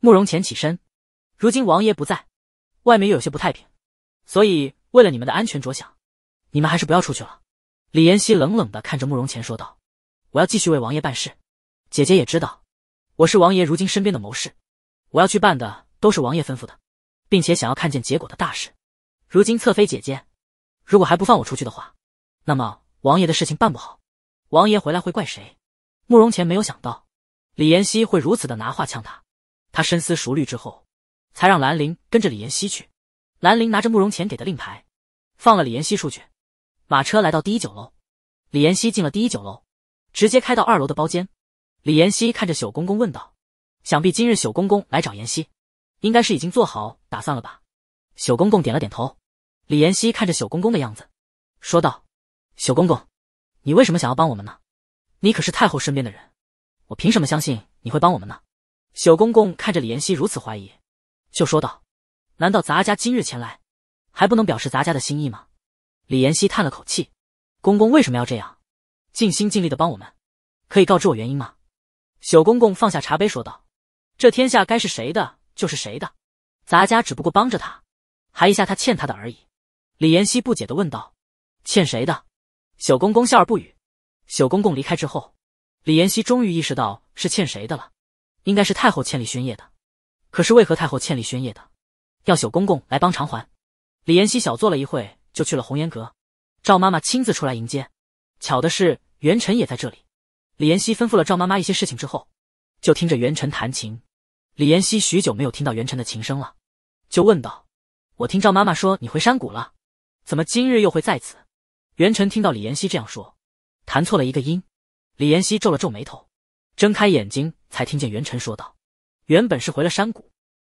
慕容乾起身，如今王爷不在，外面又有些不太平，所以为了你们的安全着想，你们还是不要出去了。李妍希冷冷的看着慕容乾说道：“我要继续为王爷办事，姐姐也知道，我是王爷如今身边的谋士，我要去办的都是王爷吩咐的，并且想要看见结果的大事。如今侧妃姐姐，如果还不放我出去的话，那么王爷的事情办不好，王爷回来会怪谁？”慕容乾没有想到，李妍希会如此的拿话呛他。他深思熟虑之后，才让兰陵跟着李妍希去。兰陵拿着慕容浅给的令牌，放了李妍希出去。马车来到第一酒楼，李妍希进了第一酒楼，直接开到二楼的包间。李妍希看着秀公公问道：“想必今日秀公公来找妍希，应该是已经做好打算了吧？”秀公公点了点头。李妍希看着秀公公的样子，说道：“秀公公，你为什么想要帮我们呢？你可是太后身边的人，我凭什么相信你会帮我们呢？”秀公公看着李妍希如此怀疑，就说道：“难道咱家今日前来，还不能表示咱家的心意吗？”李妍希叹了口气：“公公为什么要这样尽心尽力的帮我们？可以告知我原因吗？”秀公公放下茶杯说道：“这天下该是谁的就是谁的，咱家只不过帮着他，还一下他欠他的而已。”李妍希不解的问道：“欠谁的？”秀公公笑而不语。秀公公离开之后，李妍希终于意识到是欠谁的了。应该是太后欠李宣烨的，可是为何太后欠李宣烨的，要小公公来帮偿还？李妍希小坐了一会，就去了红颜阁。赵妈妈亲自出来迎接，巧的是元晨也在这里。李妍希吩咐了赵妈妈一些事情之后，就听着元晨弹琴。李妍希许久没有听到元晨的琴声了，就问道：“我听赵妈妈说你回山谷了，怎么今日又会在此？”元晨听到李妍希这样说，弹错了一个音。李妍希皱了皱眉头，睁开眼睛。才听见元辰说道：“原本是回了山谷，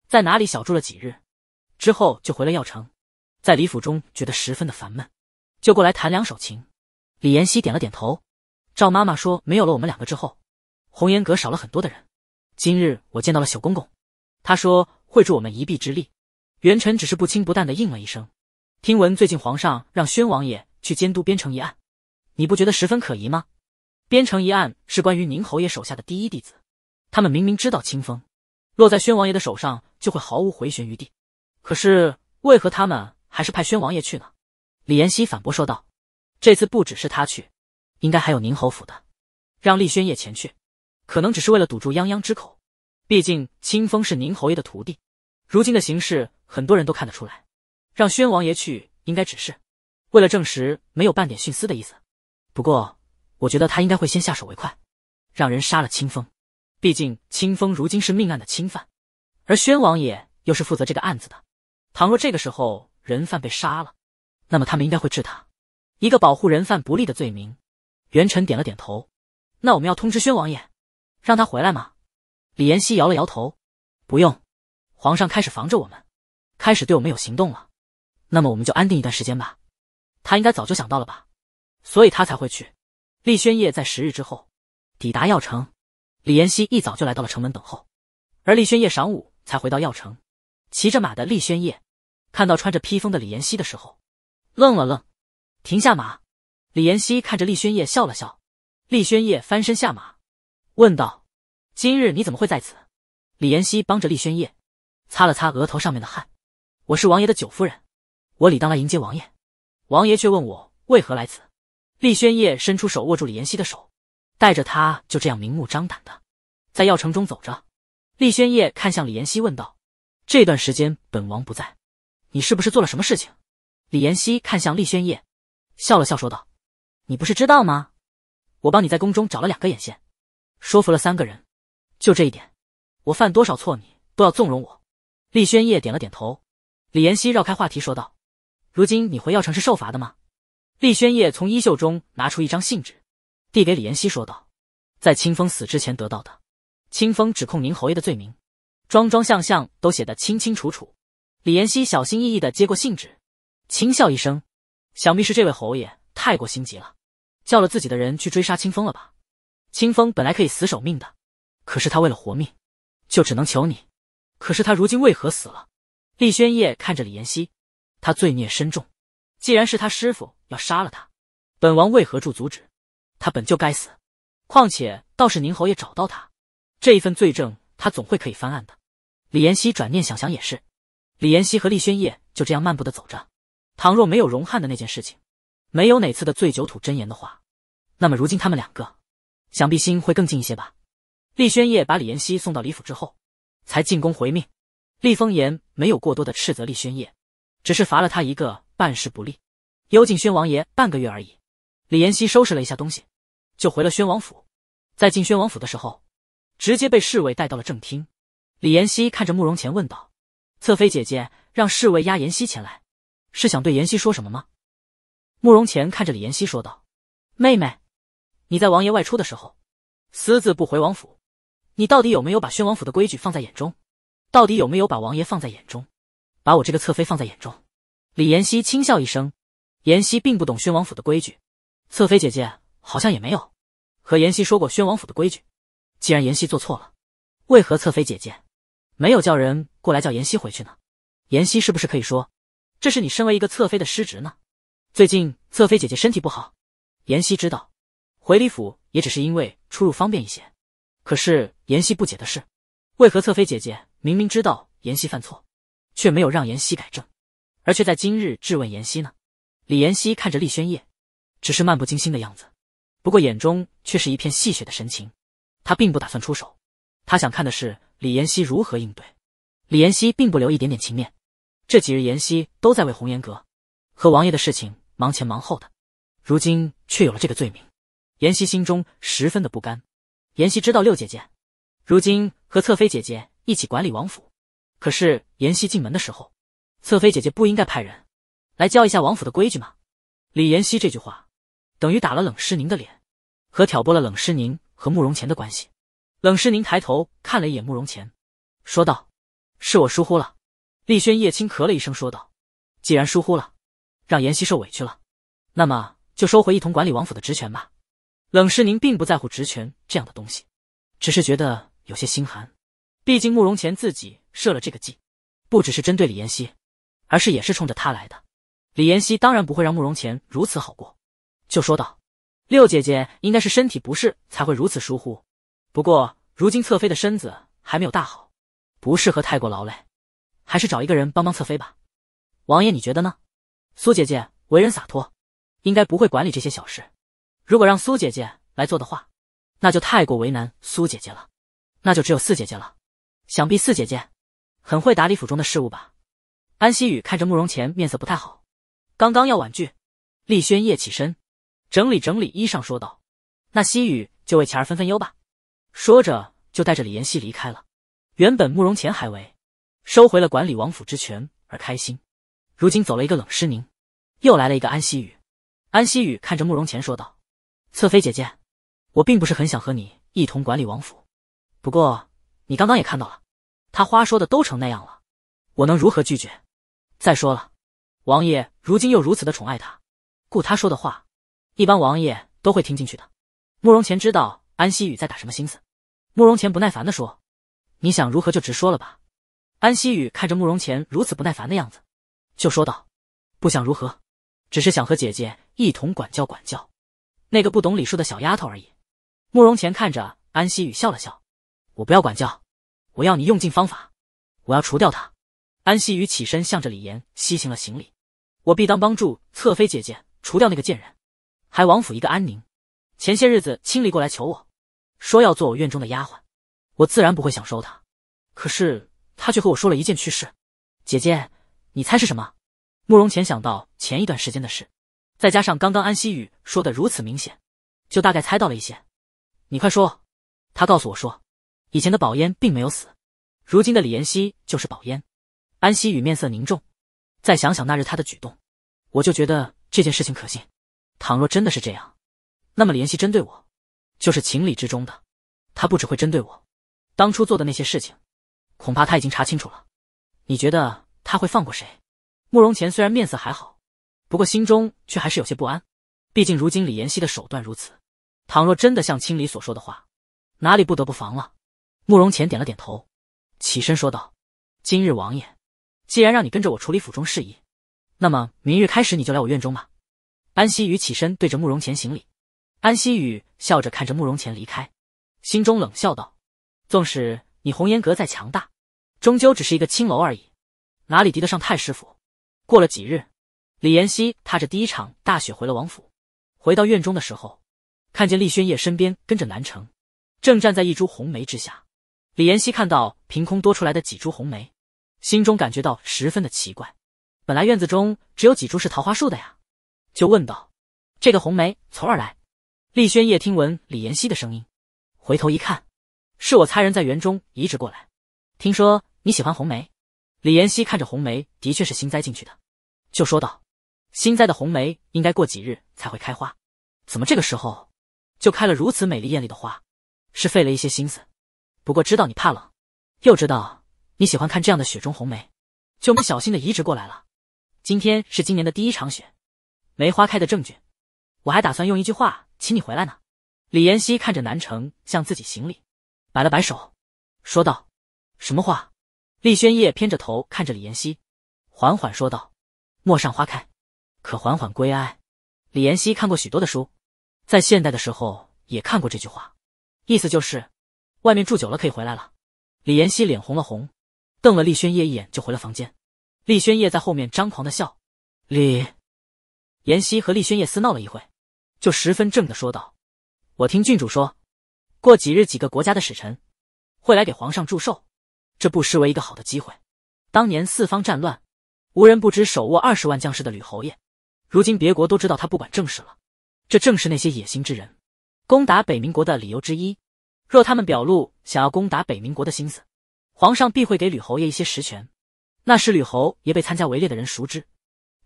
在哪里小住了几日，之后就回了药城，在李府中觉得十分的烦闷，就过来弹两首琴。”李延熙点了点头。赵妈妈说：“没有了我们两个之后，红颜阁少了很多的人。今日我见到了小公公，他说会助我们一臂之力。”元辰只是不轻不淡的应了一声。听闻最近皇上让宣王爷去监督边城一案，你不觉得十分可疑吗？边城一案是关于宁侯爷手下的第一弟子。他们明明知道清风落在宣王爷的手上就会毫无回旋余地，可是为何他们还是派宣王爷去呢？李延熙反驳说道：“这次不只是他去，应该还有宁侯府的，让厉宣夜前去，可能只是为了堵住泱泱之口。毕竟清风是宁侯爷的徒弟，如今的形势很多人都看得出来，让宣王爷去应该只是为了证实，没有半点徇私的意思。不过，我觉得他应该会先下手为快，让人杀了清风。”毕竟，清风如今是命案的侵犯，而宣王爷又是负责这个案子的。倘若这个时候人犯被杀了，那么他们应该会治他一个保护人犯不利的罪名。元辰点了点头。那我们要通知宣王爷，让他回来吗？李延熙摇了摇头。不用，皇上开始防着我们，开始对我们有行动了。那么我们就安定一段时间吧。他应该早就想到了吧，所以他才会去。厉宣夜在十日之后抵达药城。李延熙一早就来到了城门等候，而厉轩夜晌午才回到药城。骑着马的厉轩夜看到穿着披风的李延熙的时候，愣了愣，停下马。李延熙看着厉轩夜笑了笑，厉轩夜翻身下马，问道：“今日你怎么会在此？”李延熙帮着厉轩夜擦了擦额头上面的汗：“我是王爷的九夫人，我理当来迎接王爷。王爷却问我为何来此。”厉轩夜伸出手握住李延熙的手。带着他就这样明目张胆的，在药城中走着。厉轩夜看向李妍希问道：“这段时间本王不在，你是不是做了什么事情？”李妍希看向厉轩夜，笑了笑说道：“你不是知道吗？我帮你在宫中找了两个眼线，说服了三个人。就这一点，我犯多少错你都要纵容我。”厉轩夜点了点头。李妍希绕开话题说道：“如今你回药城是受罚的吗？”厉轩夜从衣袖中拿出一张信纸。递给李延熙说道：“在清风死之前得到的，清风指控宁侯爷的罪名，桩桩项项都写得清清楚楚。”李延熙小心翼翼的接过信纸，轻笑一声：“想必是这位侯爷太过心急了，叫了自己的人去追杀清风了吧？清风本来可以死守命的，可是他为了活命，就只能求你。可是他如今为何死了？”厉轩烨看着李延熙：“他罪孽深重，既然是他师傅要杀了他，本王为何住阻止？”他本就该死，况且倒是宁侯爷找到他，这一份罪证，他总会可以翻案的。李延熙转念想想也是，李延熙和厉轩叶就这样漫步的走着。倘若没有荣汉的那件事情，没有哪次的醉酒吐真言的话，那么如今他们两个，想必心会更近一些吧。厉轩叶把李延熙送到李府之后，才进宫回命。厉风言没有过多的斥责厉轩叶，只是罚了他一个办事不力，幽禁宣王爷半个月而已。李妍希收拾了一下东西，就回了宣王府。在进宣王府的时候，直接被侍卫带到了正厅。李妍希看着慕容乾问道：“侧妃姐姐让侍卫押妍希前来，是想对妍希说什么吗？”慕容乾看着李妍希说道：“妹妹，你在王爷外出的时候，私自不回王府，你到底有没有把宣王府的规矩放在眼中？到底有没有把王爷放在眼中，把我这个侧妃放在眼中？”李妍希轻笑一声，妍希并不懂宣王府的规矩。侧妃姐姐好像也没有和妍希说过宣王府的规矩。既然妍希做错了，为何侧妃姐姐没有叫人过来叫妍希回去呢？妍希是不是可以说，这是你身为一个侧妃的失职呢？最近侧妃姐姐身体不好，妍希知道回李府也只是因为出入方便一些。可是妍希不解的是，为何侧妃姐姐明明知道妍希犯错，却没有让妍希改正，而却在今日质问妍希呢？李妍希看着厉轩夜，只是漫不经心的样子，不过眼中却是一片戏谑的神情。他并不打算出手，他想看的是李妍希如何应对。李妍希并不留一点点情面。这几日，妍希都在为红颜阁和王爷的事情忙前忙后的，如今却有了这个罪名，妍希心中十分的不甘。妍希知道六姐姐如今和侧妃姐姐一起管理王府，可是妍希进门的时候，侧妃姐姐不应该派人来教一下王府的规矩吗？李妍希这句话。等于打了冷诗宁的脸，和挑拨了冷诗宁和慕容乾的关系。冷诗宁抬头看了一眼慕容乾，说道：“是我疏忽了。”丽轩叶青咳了一声，说道：“既然疏忽了，让妍希受委屈了，那么就收回一同管理王府的职权吧。”冷诗宁并不在乎职权这样的东西，只是觉得有些心寒。毕竟慕容乾自己设了这个计，不只是针对李妍希，而是也是冲着他来的。李妍希当然不会让慕容乾如此好过。就说道：“六姐姐应该是身体不适才会如此疏忽，不过如今侧妃的身子还没有大好，不适合太过劳累，还是找一个人帮帮侧妃吧。王爷你觉得呢？苏姐姐为人洒脱，应该不会管理这些小事，如果让苏姐姐来做的话，那就太过为难苏姐姐了。那就只有四姐姐了，想必四姐姐很会打理府中的事务吧？”安希雨看着慕容乾面色不太好，刚刚要婉拒，厉轩夜起身。整理整理衣裳，说道：“那西雨就为钱儿分分忧吧。”说着就带着李妍希离开了。原本慕容乾还为收回了管理王府之权而开心，如今走了一个冷诗宁，又来了一个安西雨。安西雨看着慕容乾说道：“侧妃姐姐，我并不是很想和你一同管理王府，不过你刚刚也看到了，他花说的都成那样了，我能如何拒绝？再说了，王爷如今又如此的宠爱他，故他说的话。”一般王爷都会听进去的。慕容乾知道安西雨在打什么心思，慕容乾不耐烦的说：“你想如何就直说了吧。”安西雨看着慕容乾如此不耐烦的样子，就说道：“不想如何，只是想和姐姐一同管教管教那个不懂礼数的小丫头而已。”慕容乾看着安西雨笑了笑：“我不要管教，我要你用尽方法，我要除掉她。”安西雨起身向着李岩西行了行礼：“我必当帮助侧妃姐姐除掉那个贱人。”还王府一个安宁。前些日子，青离过来求我，说要做我院中的丫鬟，我自然不会想收她。可是她却和我说了一件趣事，姐姐，你猜是什么？慕容浅想到前一段时间的事，再加上刚刚安希雨说的如此明显，就大概猜到了一些。你快说，他告诉我说，以前的宝烟并没有死，如今的李妍希就是宝烟。安希雨面色凝重，再想想那日他的举动，我就觉得这件事情可信。倘若真的是这样，那么李妍希针对我，就是情理之中的。他不只会针对我，当初做的那些事情，恐怕他已经查清楚了。你觉得他会放过谁？慕容乾虽然面色还好，不过心中却还是有些不安。毕竟如今李妍希的手段如此，倘若真的像青离所说的话，哪里不得不防了？慕容乾点了点头，起身说道：“今日王爷既然让你跟着我处理府中事宜，那么明日开始你就来我院中吧。”安西雨起身对着慕容乾行礼，安西雨笑着看着慕容乾离开，心中冷笑道：“纵使你红颜阁再强大，终究只是一个青楼而已，哪里敌得上太师府？”过了几日，李延熙踏着第一场大雪回了王府。回到院中的时候，看见厉轩夜身边跟着南城，正站在一株红梅之下。李延熙看到凭空多出来的几株红梅，心中感觉到十分的奇怪。本来院子中只有几株是桃花树的呀。就问道：“这个红梅从哪儿来？”丽轩夜听闻李妍希的声音，回头一看，是我差人在园中移植过来。听说你喜欢红梅，李妍希看着红梅，的确是新栽进去的，就说道：“新栽的红梅应该过几日才会开花，怎么这个时候就开了如此美丽艳丽的花？是费了一些心思。不过知道你怕冷，又知道你喜欢看这样的雪中红梅，就不小心的移植过来了。今天是今年的第一场雪。”梅花开的证据，我还打算用一句话请你回来呢。李妍希看着南城向自己行礼，摆了摆手，说道：“什么话？”厉轩夜偏着头看着李妍希，缓缓说道：“陌上花开，可缓缓归哀。”李妍希看过许多的书，在现代的时候也看过这句话，意思就是，外面住久了可以回来了。李妍希脸红了红，瞪了厉轩夜一眼就回了房间。厉轩夜在后面张狂的笑，李。妍希和厉轩夜私闹了一会，就十分正的说道：“我听郡主说，过几日几个国家的使臣会来给皇上祝寿，这不失为一个好的机会。当年四方战乱，无人不知手握二十万将士的吕侯爷，如今别国都知道他不管政事了，这正是那些野心之人攻打北冥国的理由之一。若他们表露想要攻打北冥国的心思，皇上必会给吕侯爷一些实权。那时吕侯爷被参加围猎的人熟知，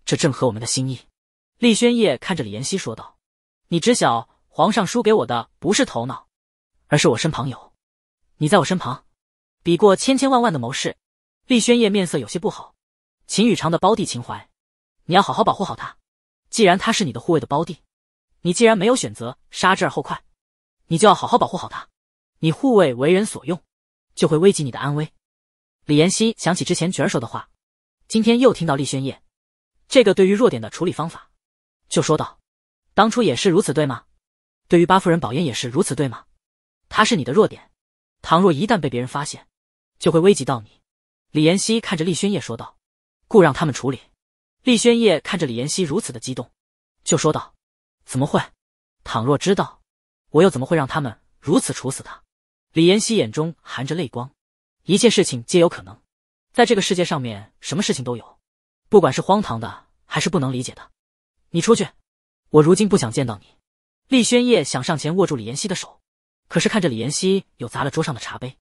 这正合我们的心意。”厉轩烨看着李妍希说道：“你知晓皇上输给我的不是头脑，而是我身旁有你在我身旁，比过千千万万的谋士。”厉轩烨面色有些不好。秦宇长的胞弟秦淮，你要好好保护好他。既然他是你的护卫的胞弟，你既然没有选择杀之而后快，你就要好好保护好他。你护卫为人所用，就会危及你的安危。李妍希想起之前菊儿说的话，今天又听到厉轩烨这个对于弱点的处理方法。就说道：“当初也是如此对吗？对于八夫人宝烟也是如此对吗？她是你的弱点，倘若一旦被别人发现，就会危及到你。”李妍希看着厉轩夜说道：“故让他们处理。”厉轩夜看着李妍希如此的激动，就说道：“怎么会？倘若知道，我又怎么会让他们如此处死他？”李妍希眼中含着泪光，一切事情皆有可能，在这个世界上面，什么事情都有，不管是荒唐的还是不能理解的。你出去，我如今不想见到你。厉轩夜想上前握住李妍希的手，可是看着李妍希有砸了桌上的茶杯，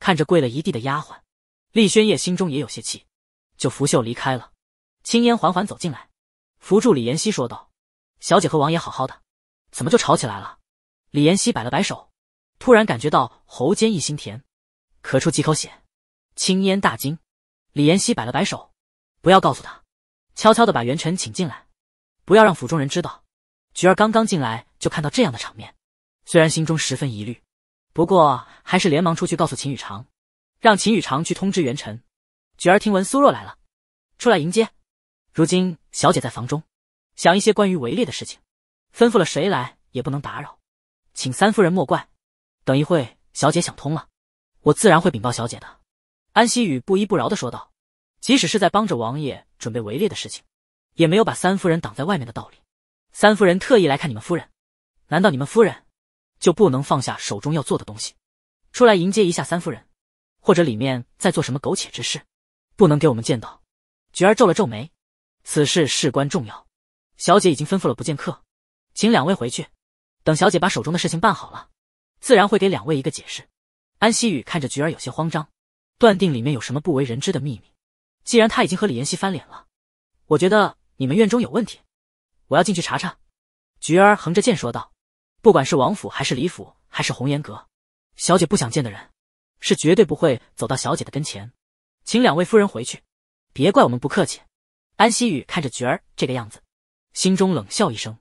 看着跪了一地的丫鬟，厉轩夜心中也有些气，就拂袖离开了。青烟缓缓走进来，扶住李妍希说道：“小姐和王爷好好的，怎么就吵起来了？”李妍希摆了摆手，突然感觉到喉间一腥甜，咳出几口血。青烟大惊，李妍希摆了摆手：“不要告诉他，悄悄的把元辰请进来。”不要让府中人知道。菊儿刚刚进来就看到这样的场面，虽然心中十分疑虑，不过还是连忙出去告诉秦宇长，让秦宇长去通知元辰。菊儿听闻苏若来了，出来迎接。如今小姐在房中，想一些关于围猎的事情，吩咐了谁来也不能打扰，请三夫人莫怪。等一会小姐想通了，我自然会禀报小姐的。安希宇不依不饶的说道，即使是在帮着王爷准备围猎的事情。也没有把三夫人挡在外面的道理。三夫人特意来看你们夫人，难道你们夫人就不能放下手中要做的东西，出来迎接一下三夫人？或者里面在做什么苟且之事，不能给我们见到？菊儿皱了皱眉，此事事关重要，小姐已经吩咐了不见客，请两位回去。等小姐把手中的事情办好了，自然会给两位一个解释。安希雨看着菊儿有些慌张，断定里面有什么不为人知的秘密。既然他已经和李妍希翻脸了，我觉得。你们院中有问题，我要进去查查。”菊儿横着剑说道，“不管是王府还是李府还是红颜阁，小姐不想见的人，是绝对不会走到小姐的跟前。请两位夫人回去，别怪我们不客气。”安希雨看着菊儿这个样子，心中冷笑一声。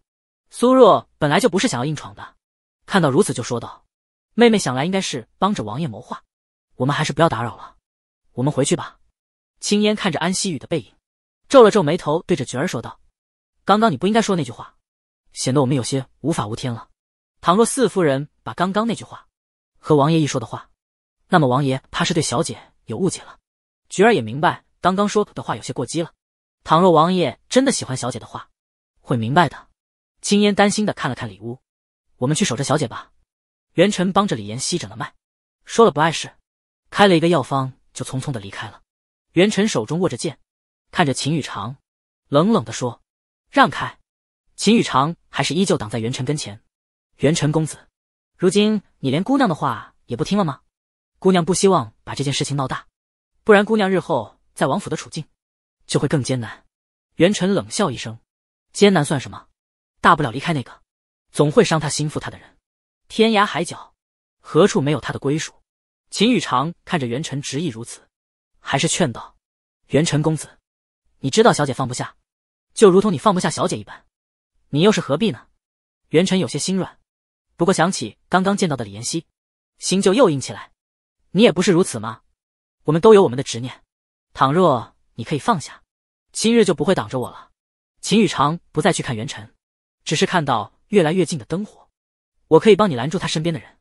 苏若本来就不是想要硬闯的，看到如此就说道：“妹妹想来应该是帮着王爷谋划，我们还是不要打扰了，我们回去吧。”青烟看着安希雨的背影。皱了皱眉头，对着菊儿说道：“刚刚你不应该说那句话，显得我们有些无法无天了。倘若四夫人把刚刚那句话和王爷一说的话，那么王爷怕是对小姐有误解了。”菊儿也明白，刚刚说的话有些过激了。倘若王爷真的喜欢小姐的话，会明白的。青烟担心的看了看里屋，我们去守着小姐吧。元辰帮着李岩吸诊了脉，说了不碍事，开了一个药方，就匆匆的离开了。元辰手中握着剑。看着秦宇长，冷冷的说：“让开。”秦宇长还是依旧挡在元辰跟前。元辰公子，如今你连姑娘的话也不听了吗？姑娘不希望把这件事情闹大，不然姑娘日后在王府的处境就会更艰难。元辰冷笑一声：“艰难算什么？大不了离开那个总会伤他心、腹他的人。天涯海角，何处没有他的归属？”秦宇长看着元辰执意如此，还是劝道：“元辰公子。”你知道小姐放不下，就如同你放不下小姐一般，你又是何必呢？元辰有些心软，不过想起刚刚见到的李妍希，心就又硬起来。你也不是如此吗？我们都有我们的执念。倘若你可以放下，今日就不会挡着我了。秦宇长不再去看元辰，只是看到越来越近的灯火。我可以帮你拦住他身边的人，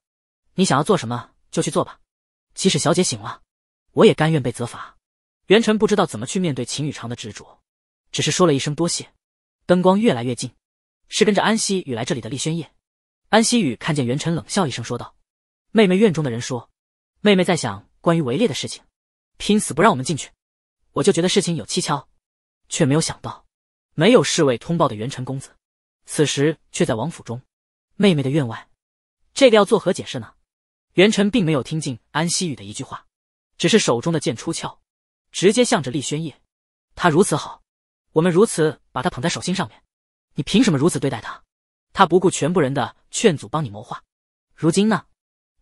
你想要做什么就去做吧。即使小姐醒了，我也甘愿被责罚。元辰不知道怎么去面对秦宇长的执着，只是说了一声多谢。灯光越来越近，是跟着安息雨来这里的厉轩夜。安息雨看见元辰，冷笑一声说道：“妹妹院中的人说，妹妹在想关于围猎的事情，拼死不让我们进去，我就觉得事情有蹊跷，却没有想到，没有侍卫通报的元辰公子，此时却在王府中，妹妹的院外，这个要作何解释呢？”元辰并没有听进安息雨的一句话，只是手中的剑出鞘。直接向着厉轩夜，他如此好，我们如此把他捧在手心上面，你凭什么如此对待他？他不顾全部人的劝阻帮你谋划，如今呢，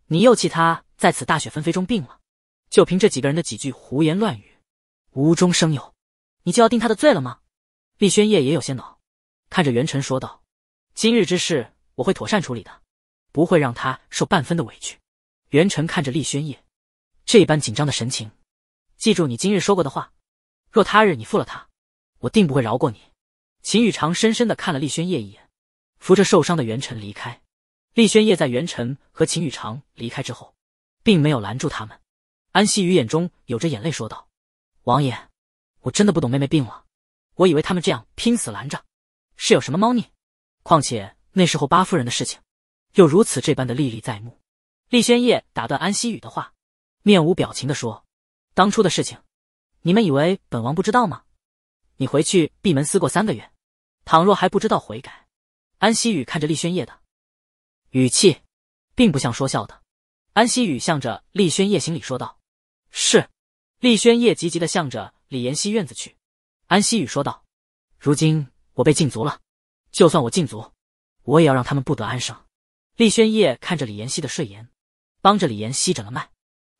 你又气他在此大雪纷飞中病了，就凭这几个人的几句胡言乱语，无中生有，你就要定他的罪了吗？厉轩夜也有些恼，看着袁晨说道：“今日之事我会妥善处理的，不会让他受半分的委屈。”袁晨看着厉轩夜这般紧张的神情。记住你今日说过的话，若他日你负了他，我定不会饶过你。秦宇长深深的看了厉轩夜一眼，扶着受伤的元辰离开。厉轩夜在元辰和秦宇长离开之后，并没有拦住他们。安希雨眼中有着眼泪说道：“王爷，我真的不懂，妹妹病了，我以为他们这样拼死拦着，是有什么猫腻。况且那时候八夫人的事情，又如此这般的历历在目。”厉轩夜打断安希雨的话，面无表情的说。当初的事情，你们以为本王不知道吗？你回去闭门思过三个月，倘若还不知道悔改，安希雨看着厉轩夜的语气，并不像说笑的。安希雨向着厉轩夜行礼说道：“是。”厉轩夜急急的向着李妍希院子去。安希雨说道：“如今我被禁足了，就算我禁足，我也要让他们不得安生。”厉轩夜看着李妍希的睡颜，帮着李妍希诊了脉，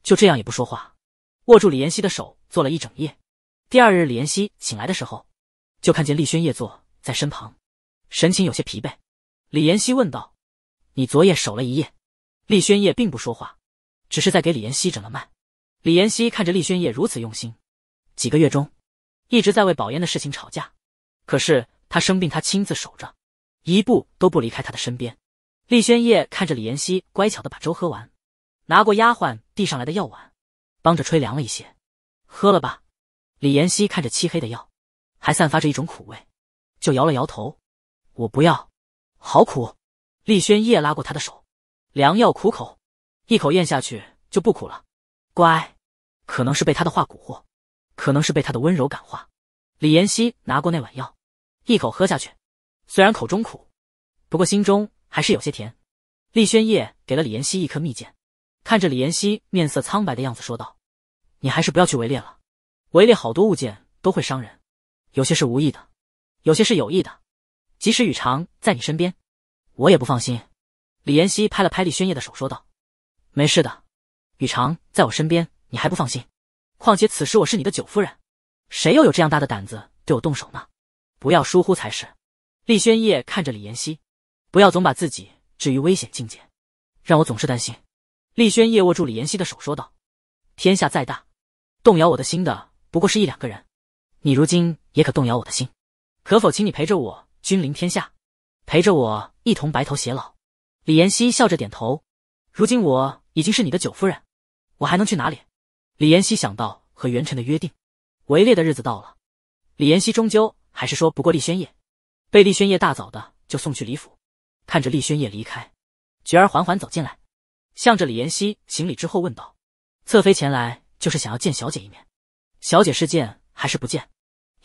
就这样也不说话。握住李妍希的手，坐了一整夜。第二日，李妍希醒来的时候，就看见厉轩夜坐在身旁，神情有些疲惫。李妍希问道：“你昨夜守了一夜？”厉轩夜并不说话，只是在给李妍希诊了脉。李妍希看着厉轩夜如此用心，几个月中一直在为宝烟的事情吵架，可是他生病，他亲自守着，一步都不离开他的身边。厉轩夜看着李妍希乖巧的把粥喝完，拿过丫鬟递上来的药碗。帮着吹凉了一些，喝了吧。李妍希看着漆黑的药，还散发着一种苦味，就摇了摇头。我不要，好苦。厉轩夜拉过他的手，良药苦口，一口咽下去就不苦了。乖。可能是被他的话蛊惑，可能是被他的温柔感化。李妍希拿过那碗药，一口喝下去，虽然口中苦，不过心中还是有些甜。厉轩夜给了李妍希一颗蜜饯。看着李妍希面色苍白的样子，说道：“你还是不要去围猎了，围猎好多物件都会伤人，有些是无意的，有些是有意的。即使雨长在你身边，我也不放心。”李妍希拍了拍厉轩叶的手，说道：“没事的，雨长在我身边，你还不放心？况且此时我是你的九夫人，谁又有这样大的胆子对我动手呢？不要疏忽才是。”厉轩叶看着李妍希，不要总把自己置于危险境界，让我总是担心。厉轩夜握住李妍希的手，说道：“天下再大，动摇我的心的不过是一两个人。你如今也可动摇我的心，可否请你陪着我君临天下，陪着我一同白头偕老？”李妍希笑着点头。如今我已经是你的九夫人，我还能去哪里？李妍希想到和元辰的约定，围猎的日子到了，李妍希终究还是说不过厉轩夜，被厉轩夜大早的就送去李府，看着厉轩夜离开，菊儿缓缓走进来。向着李妍希行礼之后问道：“侧妃前来就是想要见小姐一面，小姐是见还是不见？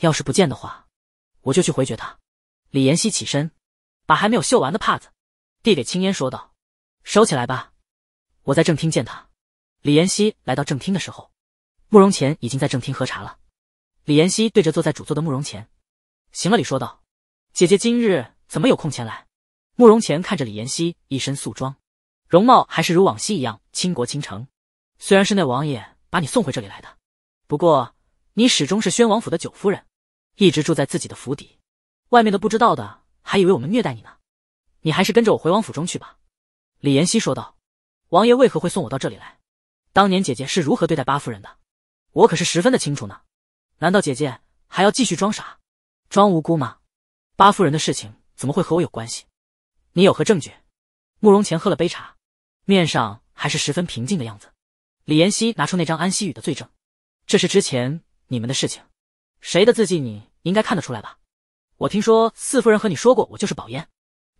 要是不见的话，我就去回绝她。”李妍希起身，把还没有绣完的帕子递给青烟，说道：“收起来吧，我在正厅见她。”李妍希来到正厅的时候，慕容乾已经在正厅喝茶了。李妍希对着坐在主座的慕容乾行了礼，说道：“姐姐今日怎么有空前来？”慕容乾看着李妍希一身素装。容貌还是如往昔一样倾国倾城，虽然是那王爷把你送回这里来的，不过你始终是宣王府的九夫人，一直住在自己的府邸，外面的不知道的还以为我们虐待你呢。你还是跟着我回王府中去吧。”李延熙说道。“王爷为何会送我到这里来？当年姐姐是如何对待八夫人的？我可是十分的清楚呢。难道姐姐还要继续装傻，装无辜吗？八夫人的事情怎么会和我有关系？你有何证据？”慕容乾喝了杯茶。面上还是十分平静的样子。李妍希拿出那张安希语的罪证，这是之前你们的事情，谁的字迹你应该看得出来吧？我听说四夫人和你说过，我就是宝烟。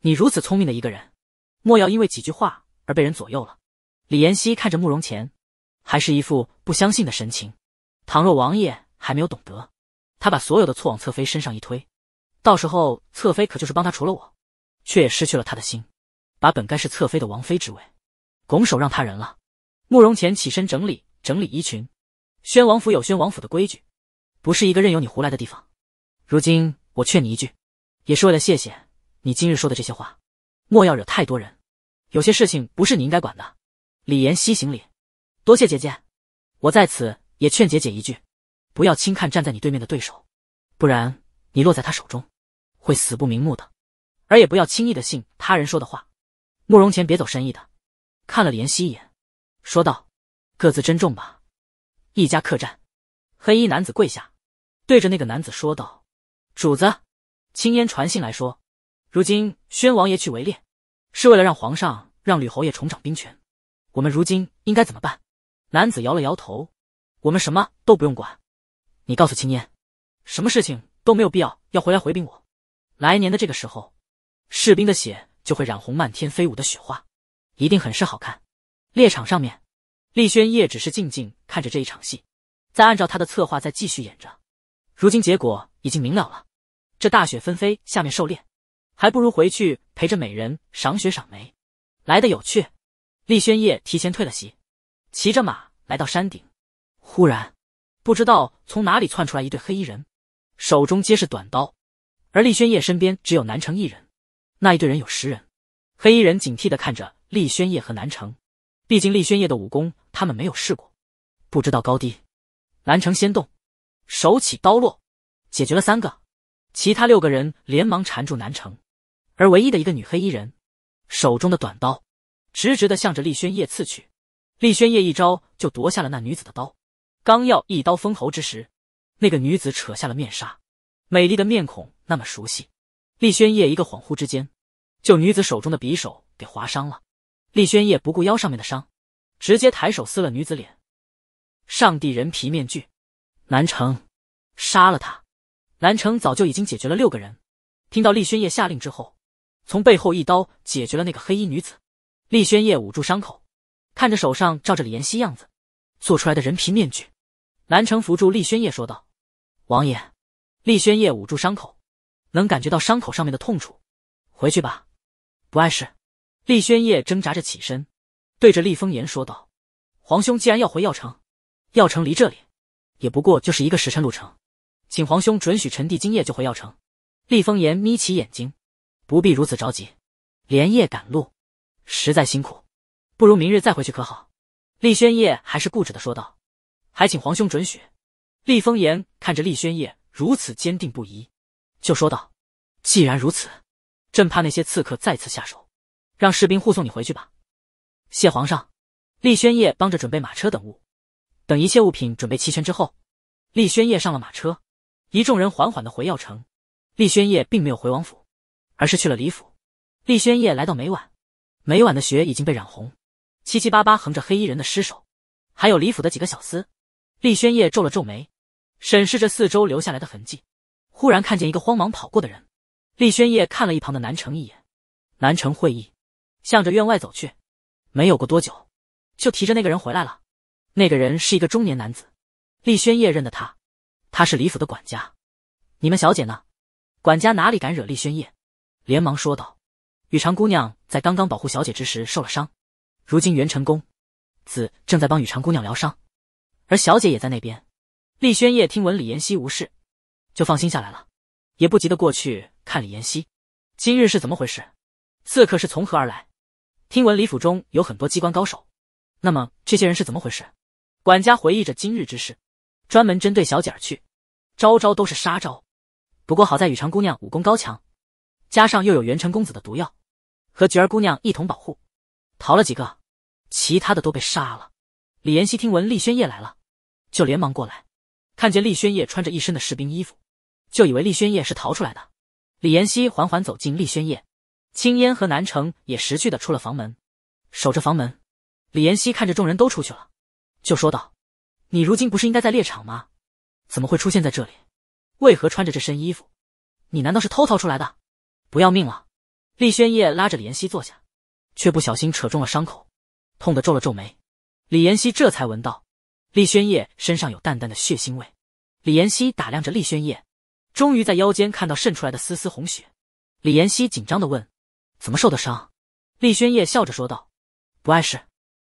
你如此聪明的一个人，莫要因为几句话而被人左右了。李妍希看着慕容乾，还是一副不相信的神情。倘若王爷还没有懂得，他把所有的错往侧妃身上一推，到时候侧妃可就是帮他除了我，却也失去了他的心，把本该是侧妃的王妃之位。拱手让他人了。慕容乾起身整理整理衣裙，宣王府有宣王府的规矩，不是一个任由你胡来的地方。如今我劝你一句，也是为了谢谢你今日说的这些话，莫要惹太多人。有些事情不是你应该管的。李延熙行礼，多谢姐姐。我在此也劝姐姐一句，不要轻看站在你对面的对手，不然你落在他手中，会死不瞑目的。而也不要轻易的信他人说的话。慕容乾，别走深意的。看了怜惜一眼，说道：“各自珍重吧。”一家客栈，黑衣男子跪下，对着那个男子说道：“主子，青烟传信来说，如今宣王爷去围猎，是为了让皇上让吕侯爷重掌兵权。我们如今应该怎么办？”男子摇了摇头：“我们什么都不用管。你告诉青烟，什么事情都没有必要要回来回禀我。来年的这个时候，士兵的血就会染红漫天飞舞的雪花。”一定很是好看。猎场上面，厉轩夜只是静静看着这一场戏，再按照他的策划再继续演着。如今结果已经明了了，这大雪纷飞下面狩猎，还不如回去陪着美人赏雪赏梅，来的有趣。厉轩夜提前退了席，骑着马来到山顶，忽然不知道从哪里窜出来一对黑衣人，手中皆是短刀，而厉轩夜身边只有南城一人，那一队人有十人，黑衣人警惕的看着。厉轩烨和南城，毕竟厉轩烨的武功他们没有试过，不知道高低。南城先动手起刀落，解决了三个，其他六个人连忙缠住南城，而唯一的一个女黑衣人手中的短刀直直的向着厉轩烨刺去。厉轩叶一招就夺下了那女子的刀，刚要一刀封喉之时，那个女子扯下了面纱，美丽的面孔那么熟悉，厉轩烨一个恍惚之间，就女子手中的匕首给划伤了。厉轩叶不顾腰上面的伤，直接抬手撕了女子脸。上帝人皮面具，南城，杀了他！南城早就已经解决了六个人。听到厉轩夜下令之后，从背后一刀解决了那个黑衣女子。厉轩夜捂住伤口，看着手上照着李妍希样子做出来的人皮面具，南城扶住厉轩夜说道：“王爷。”厉轩夜捂住伤口，能感觉到伤口上面的痛楚。回去吧，不碍事。厉轩烨挣扎着起身，对着厉风言说道：“皇兄，既然要回药城，药城离这里也不过就是一个时辰路程，请皇兄准许臣弟今夜就回药城。”厉风言眯起眼睛：“不必如此着急，连夜赶路，实在辛苦，不如明日再回去可好？”厉轩烨还是固执的说道：“还请皇兄准许。”厉风言看着厉轩烨如此坚定不移，就说道：“既然如此，朕怕那些刺客再次下手。”让士兵护送你回去吧。谢皇上。厉轩烨帮着准备马车等物。等一切物品准备齐全之后，厉轩烨上了马车，一众人缓缓的回药城。厉轩烨并没有回王府，而是去了李府。厉轩烨来到梅晚，梅晚的血已经被染红，七七八八横着黑衣人的尸首，还有李府的几个小厮。厉轩烨皱了皱眉，审视着四周留下来的痕迹，忽然看见一个慌忙跑过的人。厉轩烨看了一旁的南城一眼，南城会意。向着院外走去，没有过多久，就提着那个人回来了。那个人是一个中年男子，厉轩夜认得他，他是李府的管家。你们小姐呢？管家哪里敢惹厉轩夜，连忙说道：“雨裳姑娘在刚刚保护小姐之时受了伤，如今元成公子正在帮雨裳姑娘疗伤，而小姐也在那边。”厉轩夜听闻李妍希无事，就放心下来了，也不急得过去看李妍希。今日是怎么回事？刺客是从何而来？听闻李府中有很多机关高手，那么这些人是怎么回事？管家回忆着今日之事，专门针对小姐而去，招招都是杀招。不过好在雨裳姑娘武功高强，加上又有元成公子的毒药，和菊儿姑娘一同保护，逃了几个，其他的都被杀了。李妍希听闻厉轩夜来了，就连忙过来，看见厉轩夜穿着一身的士兵衣服，就以为厉轩夜是逃出来的。李妍希缓缓走进厉轩夜，青烟和南城也识趣的出了房门，守着房门。李妍希看着众人都出去了，就说道：“你如今不是应该在猎场吗？怎么会出现在这里？为何穿着这身衣服？你难道是偷逃出来的？不要命了！”厉轩夜拉着李妍希坐下，却不小心扯中了伤口，痛得皱了皱眉。李妍希这才闻到，厉轩夜身上有淡淡的血腥味。李妍希打量着厉轩夜，终于在腰间看到渗出来的丝丝红血。李妍希紧张的问。怎么受的伤？厉轩夜笑着说道：“不碍事，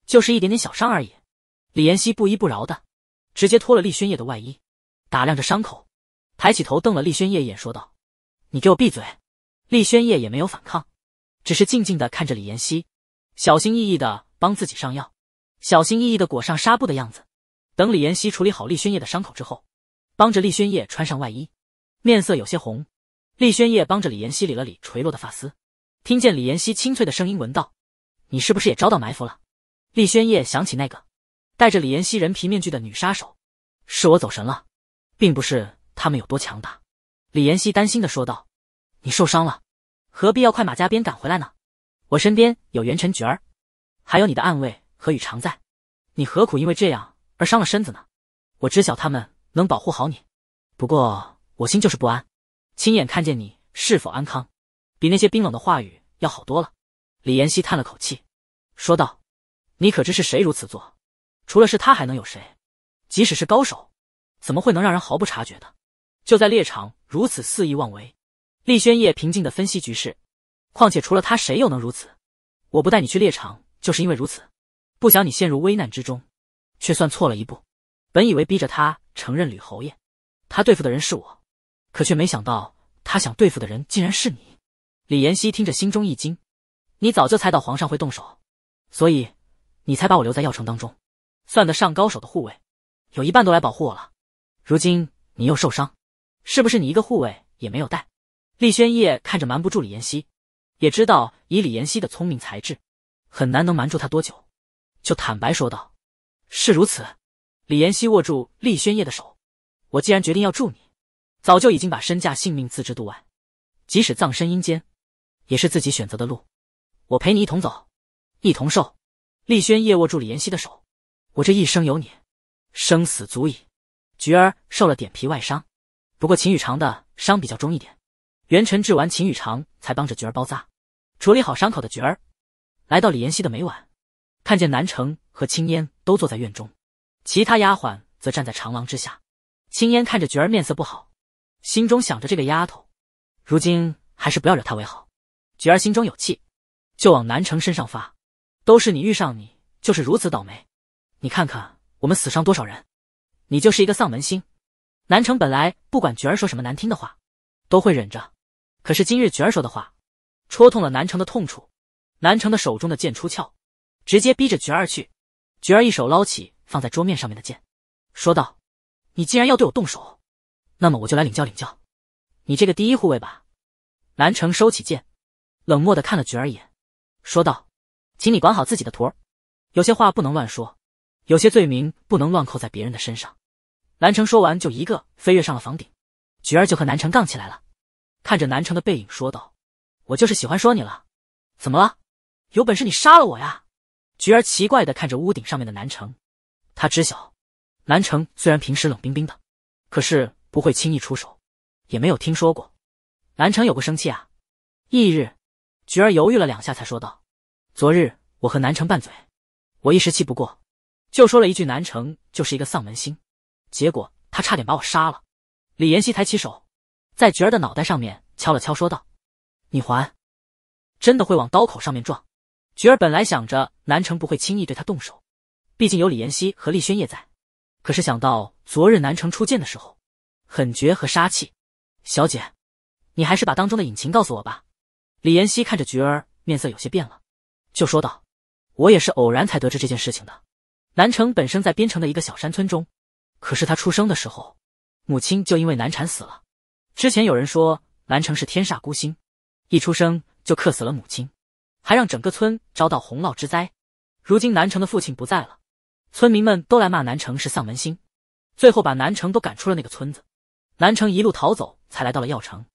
就是一点点小伤而已。”李妍希不依不饶的，直接脱了厉轩夜的外衣，打量着伤口，抬起头瞪了厉轩夜一眼，说道：“你给我闭嘴！”厉轩夜也没有反抗，只是静静的看着李妍希，小心翼翼的帮自己上药，小心翼翼的裹上纱布的样子。等李妍希处理好厉轩夜的伤口之后，帮着厉轩夜穿上外衣，面色有些红。厉轩夜帮着李妍希理了理垂落的发丝。听见李妍希清脆的声音，问道：“你是不是也遭到埋伏了？”厉轩夜想起那个戴着李妍希人皮面具的女杀手，是我走神了，并不是他们有多强大。李妍希担心的说道：“你受伤了，何必要快马加鞭赶回来呢？我身边有袁辰菊儿，还有你的暗卫何雨常在，你何苦因为这样而伤了身子呢？我知晓他们能保护好你，不过我心就是不安，亲眼看见你是否安康。”比那些冰冷的话语要好多了，李妍希叹了口气，说道：“你可知是谁如此做？除了是他，还能有谁？即使是高手，怎么会能让人毫不察觉的？就在猎场如此肆意妄为。”厉轩夜平静的分析局势，况且除了他，谁又能如此？我不带你去猎场，就是因为如此，不想你陷入危难之中，却算错了一步。本以为逼着他承认吕侯爷，他对付的人是我，可却没想到他想对付的人竟然是你。李延熙听着，心中一惊：“你早就猜到皇上会动手，所以你才把我留在药城当中。算得上高手的护卫，有一半都来保护我了。如今你又受伤，是不是你一个护卫也没有带？”厉轩夜看着瞒不住李延熙，也知道以李延熙的聪明才智，很难能瞒住他多久，就坦白说道：“是如此。”李延熙握住厉轩夜的手：“我既然决定要助你，早就已经把身价性命自知度外，即使葬身阴间。”也是自己选择的路，我陪你一同走，一同受。厉轩夜握住李妍希的手，我这一生有你，生死足矣。菊儿受了点皮外伤，不过秦宇长的伤比较重一点。元辰治完秦宇长，才帮着菊儿包扎，处理好伤口的菊儿，来到李妍希的美晚，看见南城和青烟都坐在院中，其他丫鬟则站在长廊之下。青烟看着菊儿面色不好，心中想着这个丫头，如今还是不要惹她为好。菊儿心中有气，就往南城身上发。都是你遇上你，就是如此倒霉。你看看我们死伤多少人，你就是一个丧门星。南城本来不管菊儿说什么难听的话，都会忍着。可是今日菊儿说的话，戳痛了南城的痛处。南城的手中的剑出鞘，直接逼着菊儿去。菊儿一手捞起放在桌面上面的剑，说道：“你既然要对我动手，那么我就来领教领教你这个第一护卫吧。”南城收起剑。冷漠的看了菊儿一眼，说道：“请你管好自己的徒儿，有些话不能乱说，有些罪名不能乱扣在别人的身上。”南城说完就一个飞跃上了房顶，菊儿就和南城杠起来了。看着南城的背影，说道：“我就是喜欢说你了，怎么了？有本事你杀了我呀！”菊儿奇怪的看着屋顶上面的南城，他知晓，南城虽然平时冷冰冰的，可是不会轻易出手，也没有听说过南城有过生气啊。翌日。菊儿犹豫了两下，才说道：“昨日我和南城拌嘴，我一时气不过，就说了一句南城就是一个丧门星，结果他差点把我杀了。”李妍希抬起手，在菊儿的脑袋上面敲了敲，说道：“你还真的会往刀口上面撞。”菊儿本来想着南城不会轻易对他动手，毕竟有李妍希和厉轩夜在，可是想到昨日南城出剑的时候，狠绝和杀气，小姐，你还是把当中的隐情告诉我吧。李妍希看着菊儿，面色有些变了，就说道：“我也是偶然才得知这件事情的。南城本生在边城的一个小山村中，可是他出生的时候，母亲就因为难产死了。之前有人说南城是天煞孤星，一出生就克死了母亲，还让整个村遭到洪涝之灾。如今南城的父亲不在了，村民们都来骂南城是丧门星，最后把南城都赶出了那个村子。南城一路逃走，才来到了药城。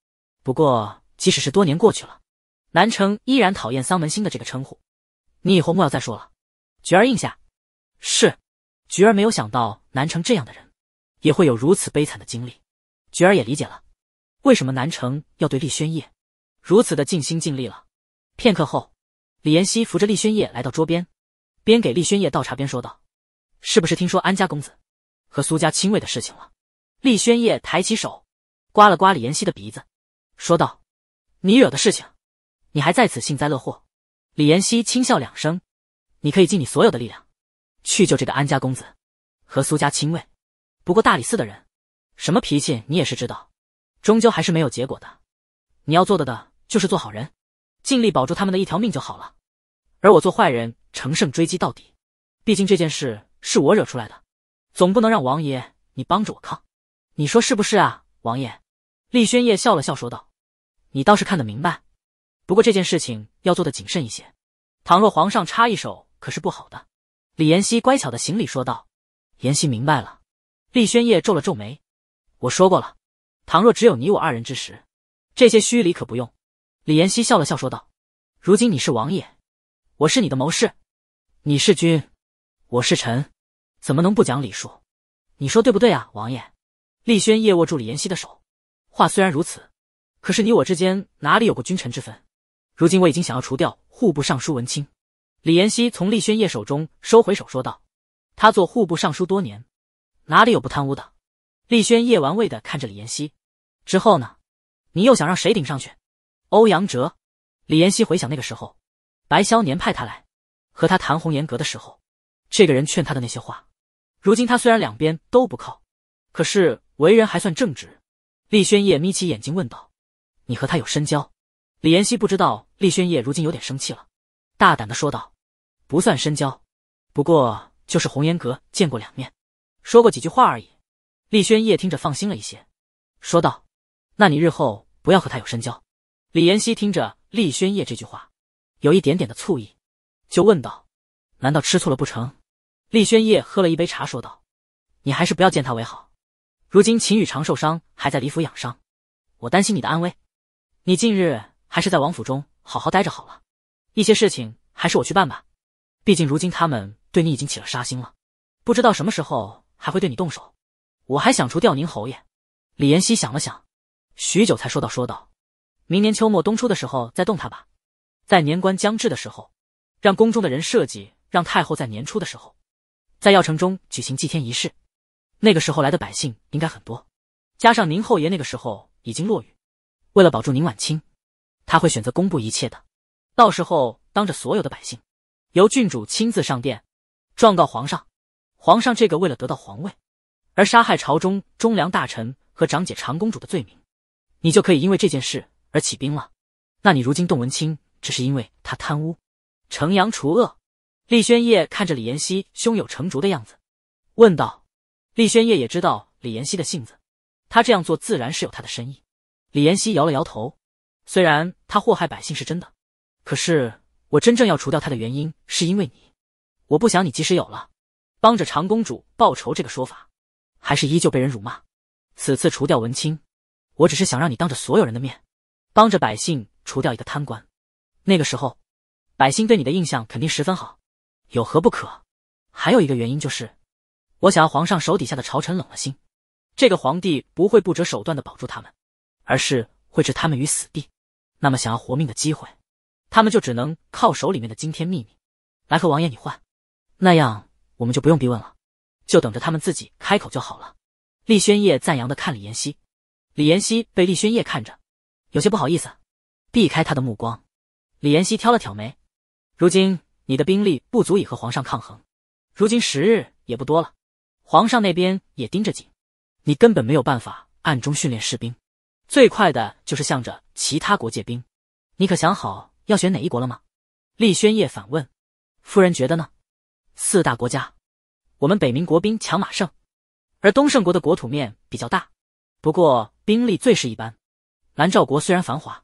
不过，即使是多年过去了。”南城依然讨厌桑门星的这个称呼，你以后莫要再说了。菊儿应下，是。菊儿没有想到南城这样的人，也会有如此悲惨的经历。菊儿也理解了，为什么南城要对厉轩夜如此的尽心尽力了。片刻后，李妍希扶着厉轩夜来到桌边，边给厉轩夜倒茶边说道：“是不是听说安家公子和苏家亲卫的事情了？”厉轩夜抬起手，刮了刮李妍希的鼻子，说道：“你惹的事情。”你还在此幸灾乐祸，李延熙轻笑两声。你可以尽你所有的力量，去救这个安家公子和苏家亲卫。不过大理寺的人，什么脾气你也是知道，终究还是没有结果的。你要做的的就是做好人，尽力保住他们的一条命就好了。而我做坏人，乘胜追击到底。毕竟这件事是我惹出来的，总不能让王爷你帮着我抗。你说是不是啊，王爷？厉轩烨笑了笑说道：“你倒是看得明白。”不过这件事情要做的谨慎一些，倘若皇上插一手，可是不好的。李延熙乖巧的行礼说道：“延熙明白了。”厉轩叶皱了皱眉：“我说过了，倘若只有你我二人之时，这些虚礼可不用。”李延熙笑了笑说道：“如今你是王爷，我是你的谋士，你是君，我是臣，怎么能不讲礼数？你说对不对啊，王爷？”厉轩叶握住李延熙的手，话虽然如此，可是你我之间哪里有过君臣之分？如今我已经想要除掉户部尚书文清，李延熙从厉轩叶手中收回手，说道：“他做户部尚书多年，哪里有不贪污的？”厉轩叶玩味的看着李延熙，之后呢？你又想让谁顶上去？欧阳哲。李延熙回想那个时候，白萧年派他来和他谈红颜阁的时候，这个人劝他的那些话。如今他虽然两边都不靠，可是为人还算正直。厉轩叶眯起眼睛问道：“你和他有深交？”李妍希不知道，厉轩夜如今有点生气了，大胆的说道：“不算深交，不过就是红颜阁见过两面，说过几句话而已。”厉轩夜听着放心了一些，说道：“那你日后不要和他有深交。”李妍希听着厉轩夜这句话，有一点点的醋意，就问道：“难道吃醋了不成？”厉轩夜喝了一杯茶，说道：“你还是不要见他为好。如今秦宇长受伤，还在李府养伤，我担心你的安危。你近日。”还是在王府中好好待着好了，一些事情还是我去办吧。毕竟如今他们对你已经起了杀心了，不知道什么时候还会对你动手。我还想除掉宁侯爷。李延熙想了想，许久才说道：“说道，明年秋末冬初的时候再动他吧。在年关将至的时候，让宫中的人设计，让太后在年初的时候，在药城中举行祭天仪式。那个时候来的百姓应该很多，加上宁后爷那个时候已经落雨，为了保住宁晚清。”他会选择公布一切的，到时候当着所有的百姓，由郡主亲自上殿，状告皇上。皇上这个为了得到皇位，而杀害朝中忠良大臣和长姐长公主的罪名，你就可以因为这件事而起兵了。那你如今动文清，只是因为他贪污，惩阳除恶。厉轩叶看着李延熙胸有成竹的样子，问道。厉轩叶也知道李延熙的性子，他这样做自然是有他的深意。李延熙摇了摇头。虽然他祸害百姓是真的，可是我真正要除掉他的原因是因为你。我不想你即使有了帮着长公主报仇这个说法，还是依旧被人辱骂。此次除掉文清，我只是想让你当着所有人的面，帮着百姓除掉一个贪官。那个时候，百姓对你的印象肯定十分好，有何不可？还有一个原因就是，我想要皇上手底下的朝臣冷了心。这个皇帝不会不择手段的保住他们，而是会置他们于死地。那么想要活命的机会，他们就只能靠手里面的惊天秘密，来和王爷你换，那样我们就不用逼问了，就等着他们自己开口就好了。厉轩烨赞扬的看李妍希，李妍希被厉轩烨看着，有些不好意思，避开他的目光。李妍希挑了挑眉，如今你的兵力不足以和皇上抗衡，如今时日也不多了，皇上那边也盯着紧，你根本没有办法暗中训练士兵。最快的就是向着其他国借兵，你可想好要选哪一国了吗？厉轩烨反问：“夫人觉得呢？”四大国家，我们北明国兵强马胜，而东胜国的国土面比较大，不过兵力最是一般。南诏国虽然繁华，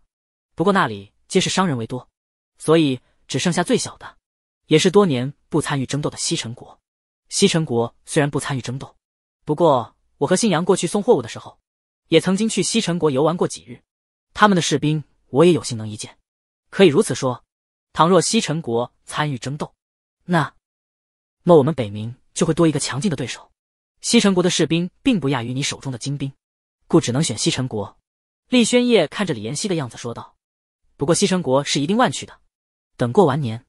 不过那里皆是商人为多，所以只剩下最小的，也是多年不参与争斗的西城国。西城国虽然不参与争斗，不过我和信阳过去送货物的时候。也曾经去西城国游玩过几日，他们的士兵我也有幸能一见。可以如此说，倘若西城国参与争斗，那，那么我们北冥就会多一个强劲的对手。西城国的士兵并不亚于你手中的精兵，故只能选西城国。厉轩夜看着李延熙的样子说道：“不过西城国是一定万去的。等过完年，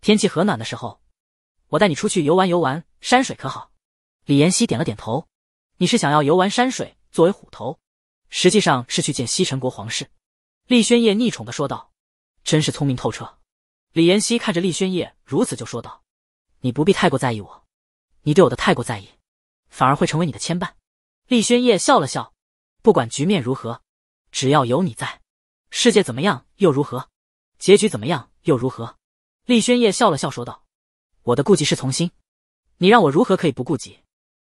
天气和暖的时候，我带你出去游玩游玩山水，可好？”李延熙点了点头：“你是想要游玩山水？”作为虎头，实际上是去见西陈国皇室。厉轩夜溺宠的说道：“真是聪明透彻。”李延熙看着厉轩夜如此就说道：“你不必太过在意我，你对我的太过在意，反而会成为你的牵绊。”厉轩夜笑了笑：“不管局面如何，只要有你在，世界怎么样又如何，结局怎么样又如何？”厉轩夜笑了笑说道：“我的顾忌是从心，你让我如何可以不顾及？”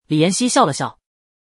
李延熙笑了笑。